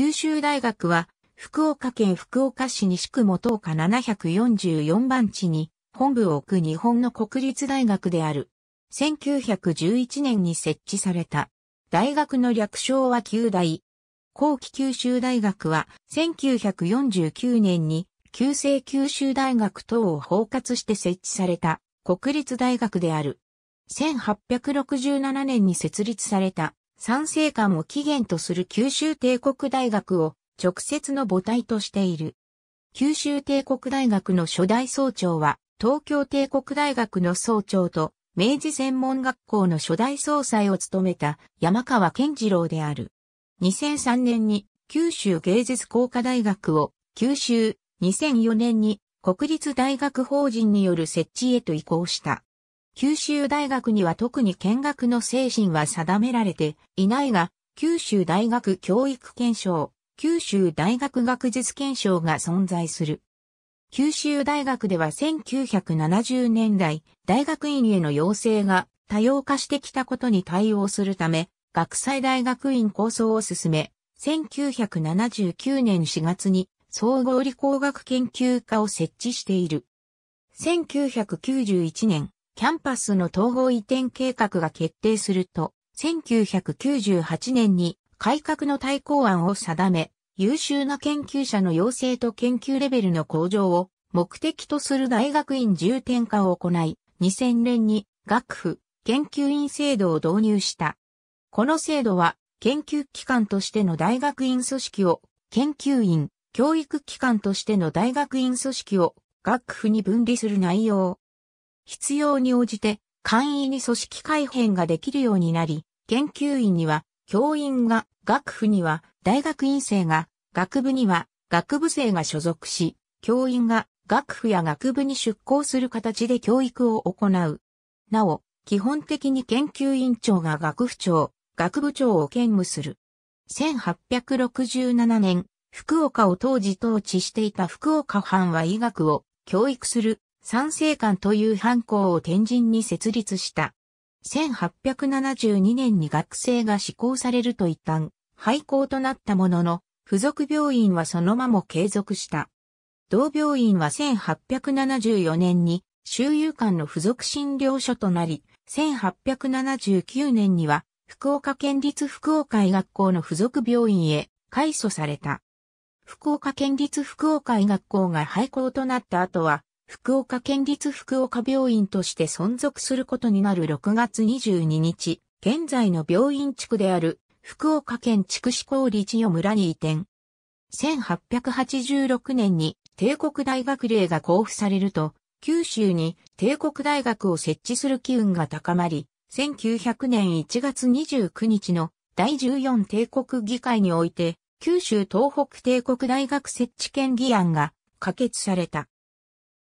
九州大学は、福岡県福岡市西区元岡744番地に本部を置く日本の国立大学である。1911年に設置された。大学の略称は九大。後期九州大学は1949年に旧制九州大学等を包括して設置された国立大学である。1867年に設立された賛成感を起源とする九州帝国大学を直接の母体としている。九州帝国大学の初代総長は、東京帝国大学の総長と、明治専門学校の初代総裁を務めた山川健次郎である。2003年に九州芸術工科大学を九州、2004年に国立大学法人による設置へと移行した。九州大学には特に見学の精神は定められていないが、九州大学教育検証、九州大学学術検証が存在する。九州大学では1970年代、大学院への要請が多様化してきたことに対応するため、学際大学院構想を進め、1979年4月に総合理工学研究科を設置している。1991年、キャンパスの統合移転計画が決定すると、1998年に改革の対抗案を定め、優秀な研究者の養成と研究レベルの向上を目的とする大学院重点化を行い、2000年に学府研究員制度を導入した。この制度は研究機関としての大学院組織を研究員、教育機関としての大学院組織を学府に分離する内容必要に応じて簡易に組織改変ができるようになり、研究員には教員が、学府には大学院生が、学部には学部生が所属し、教員が学府や学部に出向する形で教育を行う。なお、基本的に研究院長が学府長、学部長を兼務する。1867年、福岡を当時統治していた福岡藩は医学を教育する賛成館という藩校を天神に設立した。1872年に学生が施行されると一旦、廃校となったものの、付属病院はそのまま継続した。同病院は1874年に、周遊館の付属診療所となり、1879年には、福岡県立福岡医学校の付属病院へ改組された。福岡県立福岡医学校が廃校となった後は、福岡県立福岡病院として存続することになる6月22日、現在の病院地区である福岡県筑紫高理事村に移転。1886年に帝国大学令が交付されると、九州に帝国大学を設置する機運が高まり、1900年1月29日の第14帝国議会において、九州東北帝国大学設置権議案が可決された。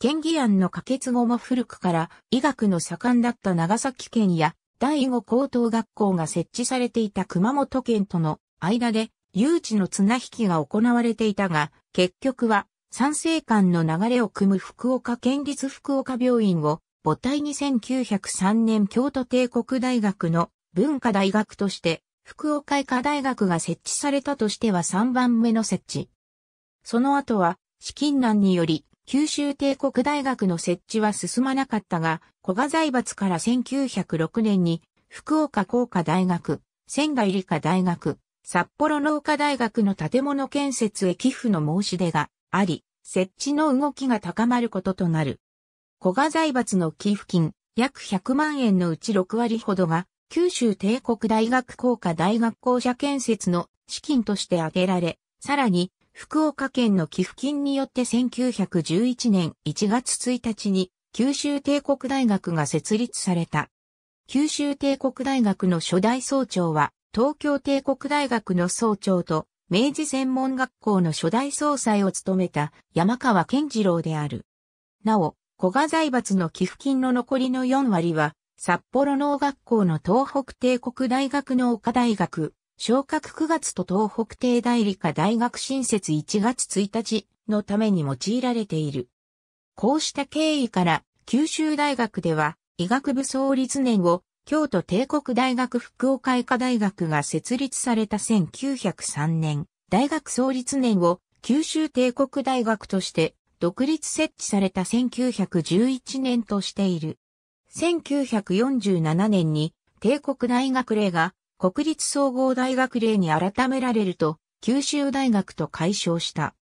県議案の可決後も古くから医学の盛んだった長崎県や第5高等学校が設置されていた熊本県との間で誘致の綱引きが行われていたが、結局は賛成間の流れを組む福岡県立福岡病院を母体に1903年京都帝国大学の文化大学として福岡医科大学が設置されたとしては3番目の設置。その後は資金難により九州帝国大学の設置は進まなかったが、古賀財閥から1906年に、福岡工科大学、仙台理科大学、札幌農科大学の建物建設へ寄付の申し出があり、設置の動きが高まることとなる。古賀財閥の寄付金、約100万円のうち6割ほどが、九州帝国大学工科大学校舎建設の資金として挙げられ、さらに福岡県の寄付金によって1911年1月1日に九州帝国大学が設立された。九州帝国大学の初代総長は東京帝国大学の総長と明治専門学校の初代総裁を務めた山川健次郎である。なお、古賀財閥の寄付金の残りの4割は、札幌農学校の東北帝国大学農科大学、昇格9月と東北帝大理科大学新設1月1日のために用いられている。こうした経緯から、九州大学では、医学部創立年を、京都帝国大学福岡医科大学が設立された1903年、大学創立年を、九州帝国大学として、独立設置された1911年としている。1947年に、帝国大学令が、国立総合大学令に改められると、九州大学と解消した。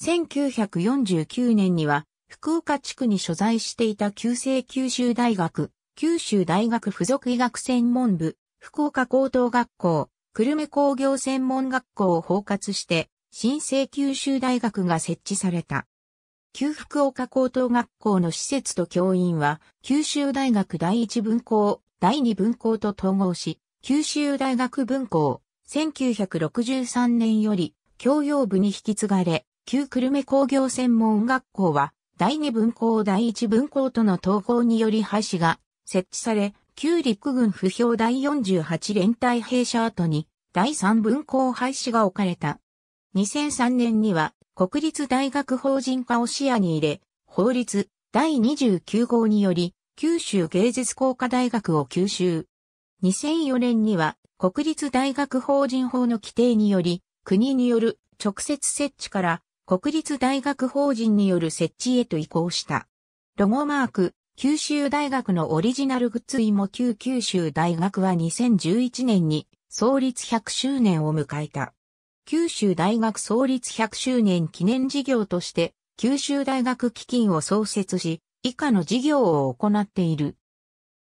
1949年には、福岡地区に所在していた旧制九州大学、九州大学附属医学専門部、福岡高等学校、久留米工業専門学校を包括して、新生九州大学が設置された。旧福岡高等学校の施設と教員は、九州大学第一分校、第二分校と統合し、九州大学文校、1963年より、教養部に引き継がれ、旧久留米工業専門学校は、第二分校第一分校との統合により廃止が設置され、旧陸軍不評第48連隊弊社後に第三分校廃止が置かれた。2003年には国立大学法人化を視野に入れ、法律第29号により九州芸術工科大学を吸収。2004年には国立大学法人法の規定により、国による直接設置から国立大学法人による設置へと移行した。ロゴマーク、九州大学のオリジナルグッズイモ旧九州大学は2011年に創立100周年を迎えた。九州大学創立100周年記念事業として、九州大学基金を創設し、以下の事業を行っている。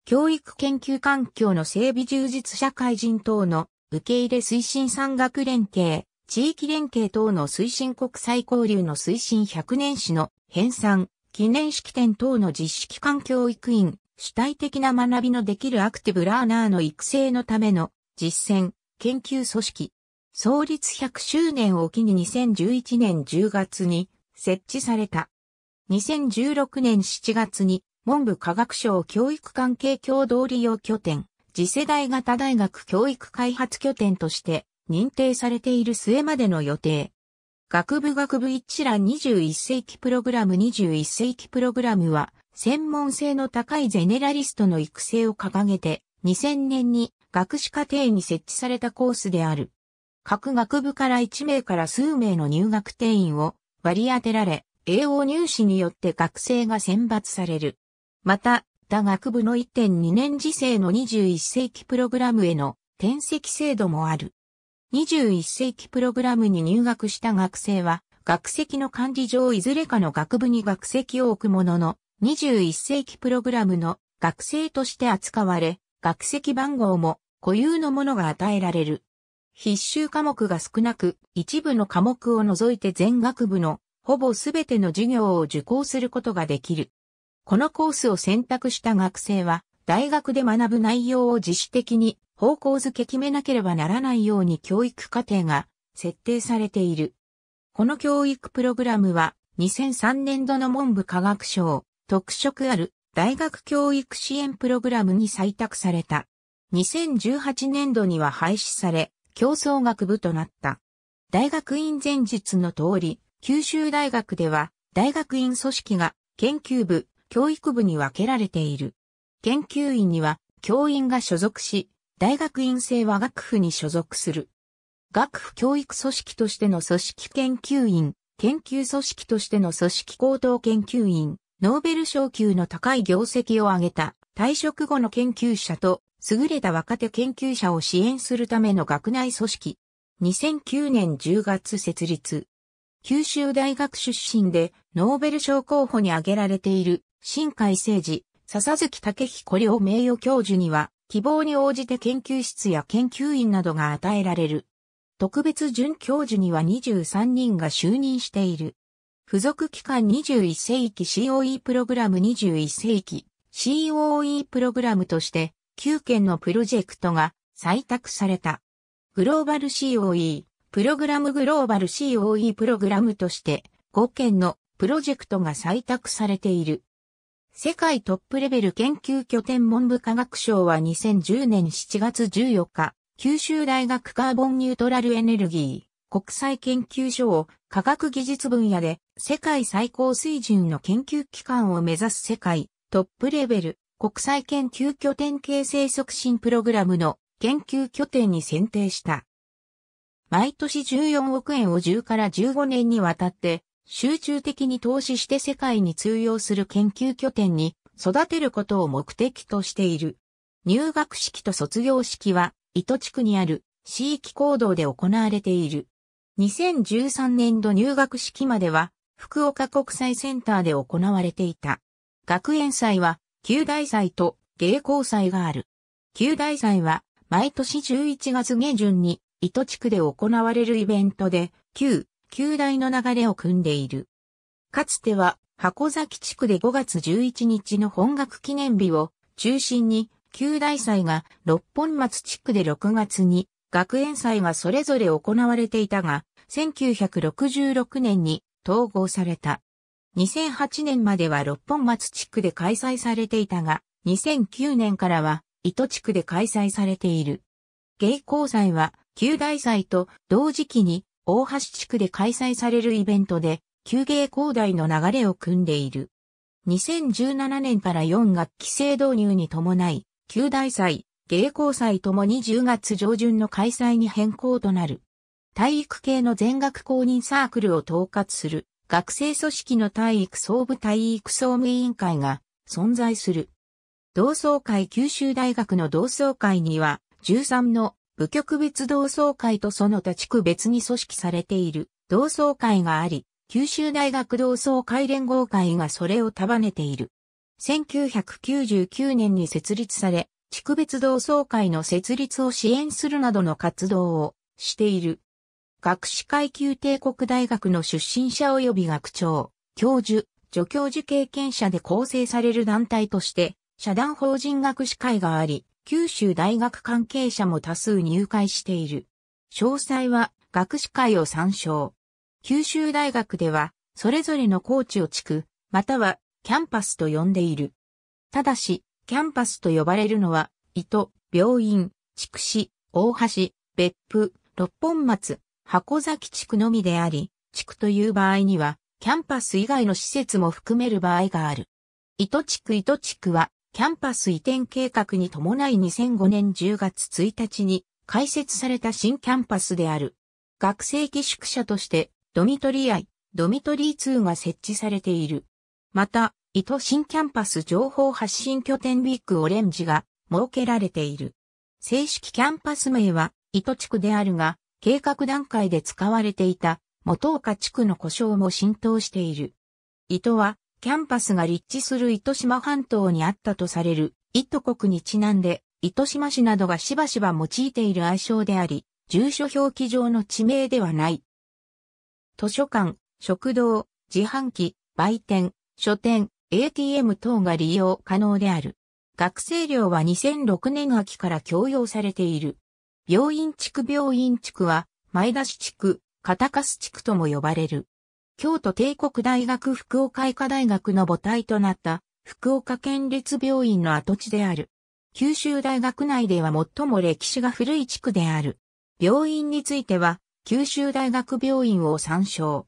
教育研究環境の整備充実社会人等の受け入れ推進産学連携、地域連携等の推進国際交流の推進100年史の編纂、記念式典等の実施機関教育員、主体的な学びのできるアクティブラーナーの育成のための実践、研究組織。創立100周年を機に2011年10月に設置された。2016年7月に文部科学省教育関係共同利用拠点、次世代型大学教育開発拠点として認定されている末までの予定。学部学部一覧21世紀プログラム21世紀プログラムは、専門性の高いゼネラリストの育成を掲げて、2000年に学士課程に設置されたコースである。各学部から1名から数名の入学定員を割り当てられ、栄養入試によって学生が選抜される。また、他学部の1.2年次制の21世紀プログラムへの転籍制度もある。21世紀プログラムに入学した学生は、学籍の管理上いずれかの学部に学籍を置くものの、21世紀プログラムの学生として扱われ、学籍番号も固有のものが与えられる。必修科目が少なく、一部の科目を除いて全学部のほぼすべての授業を受講することができる。このコースを選択した学生は、大学で学ぶ内容を自主的に方向づけ決めなければならないように教育課程が設定されている。この教育プログラムは2003年度の文部科学省特色ある大学教育支援プログラムに採択された。2018年度には廃止され、競争学部となった。大学院前日の通り、九州大学では大学院組織が研究部、教育部に分けられている。研究員には教員が所属し、大学院生は学府に所属する。学府教育組織としての組織研究員、研究組織としての組織高等研究員、ノーベル賞級の高い業績を挙げた退職後の研究者と優れた若手研究者を支援するための学内組織。2009年10月設立。九州大学出身でノーベル賞候補に挙げられている新海誠治、笹月武彦良名誉教授には、希望に応じて研究室や研究員などが与えられる。特別准教授には23人が就任している。付属機関21世紀 COE プログラム21世紀 COE プログラムとして9件のプロジェクトが採択された。グローバル COE プログラムグローバル COE プログラムとして5件のプロジェクトが採択されている。世界トップレベル研究拠点文部科学省は2010年7月14日、九州大学カーボンニュートラルエネルギー国際研究所を科学技術分野で世界最高水準の研究機関を目指す世界トップレベル国際研究拠点形成促進プログラムの研究拠点に選定した。毎年14億円を10から15年にわたって集中的に投資して世界に通用する研究拠点に育てることを目的としている。入学式と卒業式は、糸地区にある地域行動で行われている。2013年度入学式までは、福岡国際センターで行われていた。学園祭は、旧大祭と芸校祭がある。旧大祭は、毎年11月下旬に、糸地区で行われるイベントで、旧旧大の流れを組んでいる。かつては箱崎地区で5月11日の本学記念日を中心に、旧大祭が六本松地区で6月に、学園祭がそれぞれ行われていたが、1966年に統合された。2008年までは六本松地区で開催されていたが、2009年からは糸地区で開催されている。芸交祭は、旧大祭と同時期に大橋地区で開催されるイベントで、旧芸高大の流れを組んでいる。2017年から4学期制導入に伴い、旧大祭、芸工祭ともに10月上旬の開催に変更となる。体育系の全学公認サークルを統括する学生組織の体育総部体育総務委員会が存在する。同窓会九州大学の同窓会には13の部局別同窓会とその他地区別に組織されている同窓会があり、九州大学同窓会連合会がそれを束ねている。1999年に設立され、地区別同窓会の設立を支援するなどの活動をしている。学士階級帝国大学の出身者及び学長、教授、助教授経験者で構成される団体として、社団法人学士会があり、九州大学関係者も多数入会している。詳細は学士会を参照。九州大学では、それぞれのコーチを地区、またはキャンパスと呼んでいる。ただし、キャンパスと呼ばれるのは、糸、病院、筑紫、大橋、別府、六本松、箱崎地区のみであり、地区という場合には、キャンパス以外の施設も含める場合がある。糸地区糸地区は、キャンパス移転計画に伴い2005年10月1日に開設された新キャンパスである。学生寄宿舎としてドミトリアイ、ドミトリー2が設置されている。また、伊都新キャンパス情報発信拠点ウィークオレンジが設けられている。正式キャンパス名は伊都地区であるが、計画段階で使われていた元岡地区の故障も浸透している。伊都はキャンパスが立地する糸島半島にあったとされる、糸国にちなんで、糸島市などがしばしば用いている愛称であり、住所表記上の地名ではない。図書館、食堂、自販機、売店、書店、ATM 等が利用可能である。学生寮は2006年秋から供用されている。病院地区病院地区は、前田市地区、片カス地区とも呼ばれる。京都帝国大学福岡医科大学の母体となった福岡県立病院の跡地である。九州大学内では最も歴史が古い地区である。病院については、九州大学病院を参照。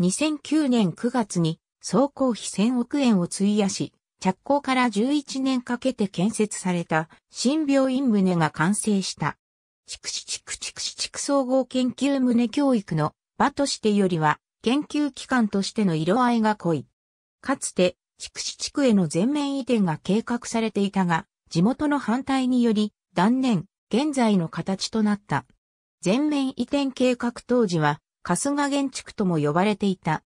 2009年9月に総工費1000億円を費やし、着工から11年かけて建設された新病院棟が完成した。筑紫地区筑紫地区総合研究棟教育の場としてよりは研究機関としての色合いが濃い。かつて、筑紫地区への全面移転が計画されていたが、地元の反対により、断念、現在の形となった。全面移転計画当時は、春日原地区とも呼ばれていた。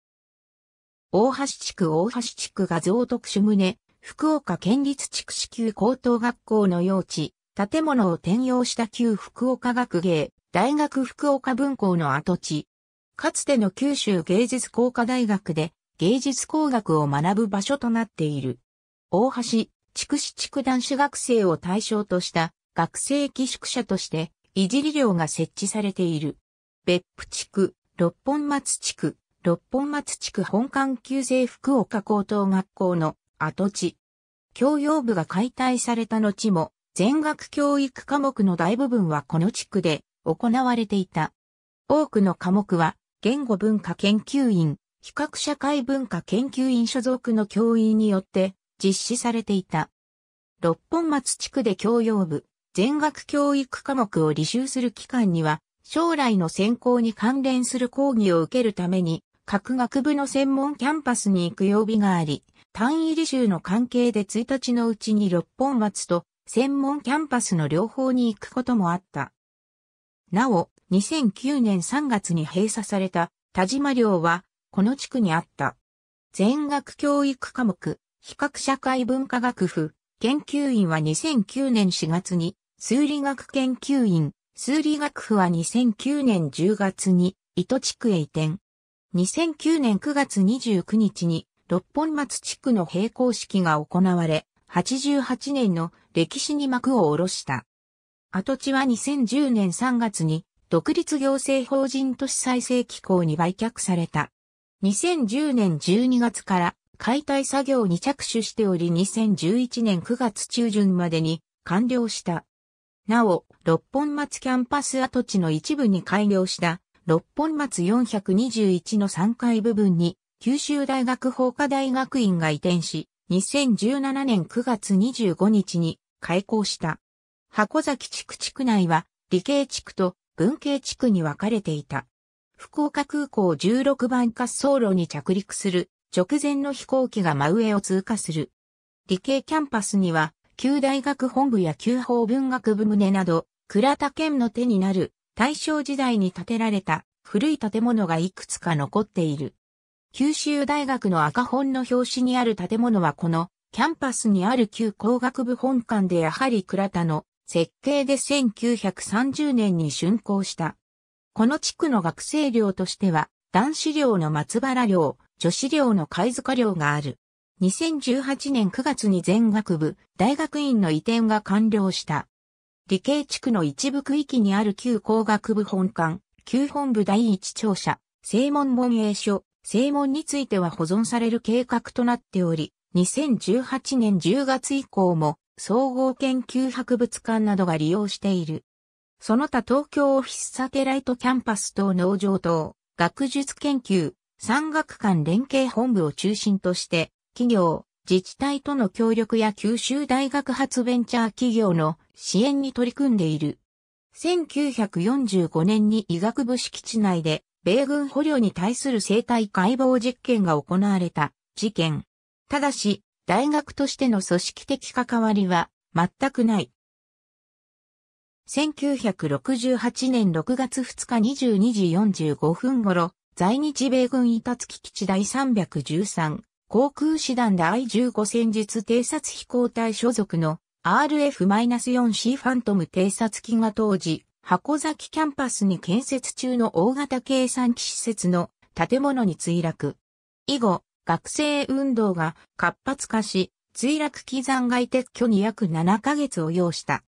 大橋地区大橋地区が増徳主棟、福岡県立筑紫級高等学校の用地、建物を転用した旧福岡学芸、大学福岡分校の跡地、かつての九州芸術工科大学で芸術工学を学ぶ場所となっている。大橋、筑紫地区男子学生を対象とした学生寄宿舎として、いじり寮が設置されている。別府地区、六本松地区、六本松地区本館旧制福岡高等学校の跡地。教養部が解体された後も、全学教育科目の大部分はこの地区で行われていた。多くの科目は言語文化研究院、比較社会文化研究院所属の教員によって実施されていた。六本松地区で教養部、全学教育科目を履修する期間には、将来の専攻に関連する講義を受けるために、各学部の専門キャンパスに行く曜日があり、単位履修の関係で1日のうちに六本松と専門キャンパスの両方に行くこともあった。なお、2009年3月に閉鎖された田島寮は、この地区にあった。全学教育科目、比較社会文化学部、研究員は2009年4月に、数理学研究員、数理学部は2009年10月に、糸地区へ移転。2009年9月29日に、六本松地区の閉校式が行われ、88年の歴史に幕を下ろした。跡地は2010年3月に独立行政法人都市再生機構に売却された。2010年12月から解体作業に着手しており2011年9月中旬までに完了した。なお、六本松キャンパス跡地の一部に改良した六本松421の3階部分に九州大学法科大学院が移転し、2017年9月25日に開校した。箱崎地区地区内は理系地区と文系地区に分かれていた。福岡空港16番滑走路に着陸する直前の飛行機が真上を通過する。理系キャンパスには、旧大学本部や旧法文学部棟など、倉田県の手になる大正時代に建てられた古い建物がいくつか残っている。九州大学の赤本の表紙にある建物はこのキャンパスにある旧工学部本館でやはり倉田の設計で1930年に竣工した。この地区の学生寮としては、男子寮の松原寮、女子寮の貝塚寮がある。2018年9月に全学部、大学院の移転が完了した。理系地区の一部区域にある旧工学部本館、旧本部第一庁舎、正門門営所、正門については保存される計画となっており、2018年10月以降も総合研究博物館などが利用している。その他東京オフィスサテライトキャンパス等農場等、学術研究、産学館連携本部を中心として、企業、自治体との協力や九州大学発ベンチャー企業の支援に取り組んでいる。1945年に医学部敷地内で、米軍捕虜に対する生体解剖実験が行われた事件。ただし、大学としての組織的関わりは全くない。1968年6月2日22時45分頃、在日米軍板付基地第313航空師団第15戦術偵察飛行隊所属の RF-4C ファントム偵察機が当時、箱崎キャンパスに建設中の大型計算機施設の建物に墜落。以後、学生運動が活発化し、墜落機残骸撤去に約7ヶ月を要した。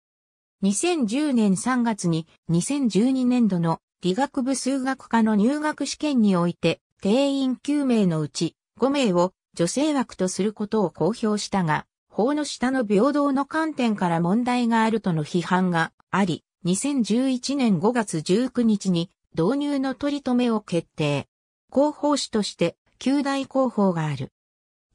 2010年3月に2012年度の理学部数学科の入学試験において、定員9名のうち5名を女性枠とすることを公表したが、法の下の平等の観点から問題があるとの批判があり、2011年5月19日に導入の取り留めを決定。広報誌として九大広報がある。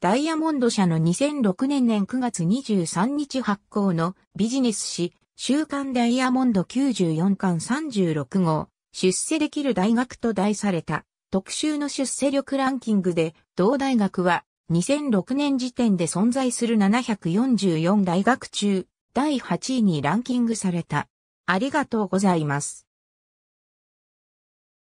ダイヤモンド社の2006年年9月23日発行のビジネス誌、週刊ダイヤモンド94巻36号、出世できる大学と題された特集の出世力ランキングで、同大学は2006年時点で存在する744大学中、第8位にランキングされた。ありがとうございます。